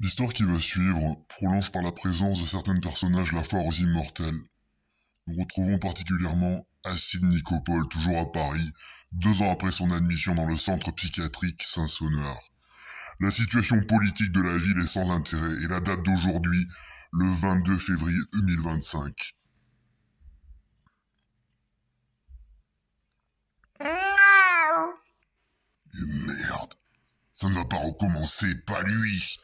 L'histoire qui va suivre prolonge par la présence de certains personnages la foire aux immortels. Nous retrouvons particulièrement Acide Nicopole, toujours à Paris, deux ans après son admission dans le centre psychiatrique Saint-Sauneur. La situation politique de la ville est sans intérêt et la date d'aujourd'hui, le 22 février 2025. merde, ça ne va pas recommencer, pas lui.